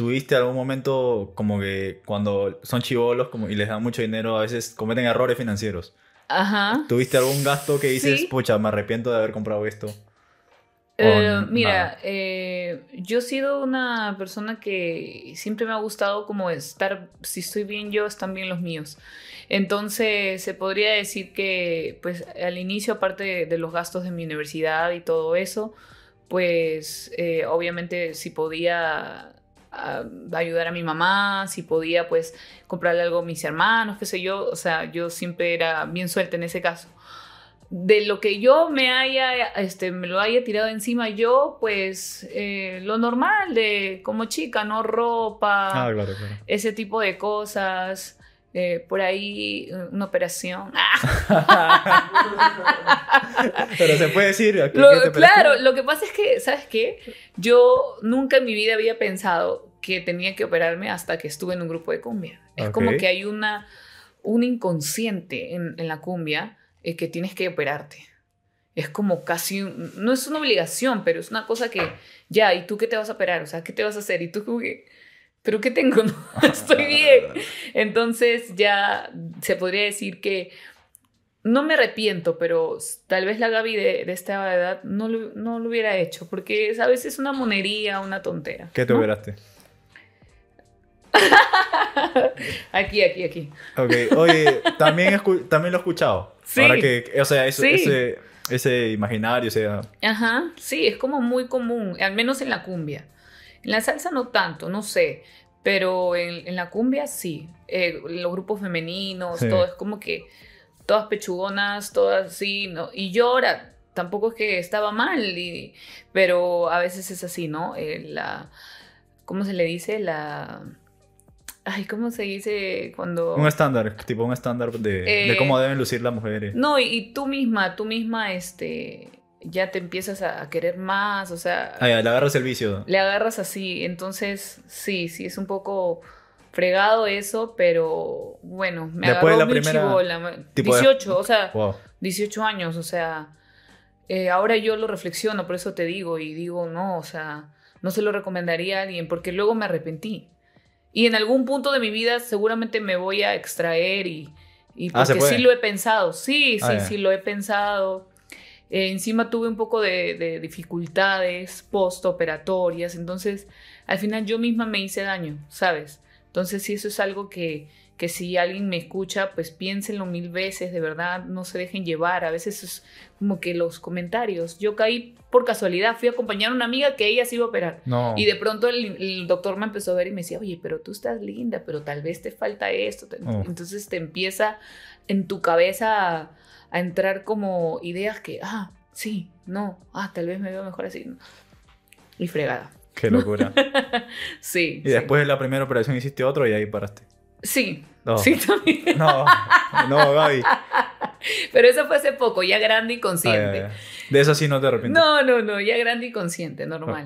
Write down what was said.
¿Tuviste algún momento como que cuando son chivolos y les dan mucho dinero, a veces cometen errores financieros? Ajá. ¿Tuviste algún gasto que dices, pucha, me arrepiento de haber comprado esto? Eh, mira, eh, yo he sido una persona que siempre me ha gustado como estar, si estoy bien yo, están bien los míos. Entonces, se podría decir que, pues, al inicio, aparte de, los gastos de mi universidad y todo eso, pues, eh, obviamente, si podía a ah, ayudar a mi mamá, si podía pues comprarle algo a mis hermanos, qué sé yo, o sea, yo siempre era bien suelta en ese caso. De lo que yo me haya, este, me lo haya tirado encima yo, pues eh, lo normal de como chica, ¿no? Ropa, ah, ese tipo de cosas. Eh, por ahí eh, una operación. Pero se puede decir. claro, lo que pasa es que, ¿sabes qué? Yo nunca en mi vida había pensado que tenía que operarme hasta que estuve en un grupo de cumbia. Es como que hay una, un inconsciente en, la cumbia eh, que tienes que operarte es como casi, no es una obligación, pero es una cosa que, ya, ¿y tú qué te vas a operar? O sea, ¿qué te vas a hacer? ¿Y tú ¿Pero qué tengo? estoy bien. Entonces ya se podría decir que no me arrepiento, pero tal vez la Gaby de, esta edad no lo, no lo, hubiera hecho, porque a veces es una monería, una tontera. ¿Qué te operaste? aquí, aquí, aquí. Ok, oye, también, también lo he escuchado. Sí. que, o sea, ese, ese imaginario, sea... Ajá, sí, es como muy común, al menos en la cumbia. En la salsa no tanto, no sé, pero en, la cumbia sí, eh, los grupos femeninos, todo es como que todas pechugonas, todas así, ¿no? Y yo ahora tampoco es que estaba mal, pero a veces es así, ¿no? Eh, la, ¿Cómo se le dice? La... Ay, ¿cómo se dice cuando...? Un estándar, tipo un estándar de, eh, cómo deben lucir las mujeres. No, y, tú misma, tú misma, este ya te empiezas a, querer más, o sea... Ah, le agarras el vicio. Le agarras así, entonces sí, sí, es un poco fregado eso, pero bueno, me Después agarró de la primera, chibola, 18, o sea, 18 años, o sea, eh, ahora yo lo reflexiono, por eso te digo, y digo, no, o sea, no se lo recomendaría a alguien, porque luego me arrepentí. Y en algún punto de mi vida seguramente me voy a extraer y... y ah, porque ah, sí lo he pensado, sí, sí, sí, sí lo he pensado. Eh, encima tuve un poco de, de dificultades postoperatorias, entonces al final yo misma me hice daño, ¿sabes? Entonces, si eso es algo que, que si alguien me escucha, pues piénsenlo mil veces, de verdad, no se dejen llevar. A veces es como que los comentarios. Yo caí por casualidad, fui a acompañar a una amiga que ella se iba a operar. Y de pronto el, doctor me empezó a ver y me decía, oye, pero tú estás linda, pero tal vez te falta esto. Entonces te empieza en tu cabeza a, a entrar como ideas que, ah, sí, no, ah, tal vez me veo mejor así. Y fregada. Qué locura. sí. Y después de la primera operación hiciste otro y ahí paraste. Sí. Sí, también. No, no, Gaby. Pero eso fue hace poco, ya grande y ah, consciente. De eso sí no te arrepientes. No, no, no, ya grande y consciente, normal.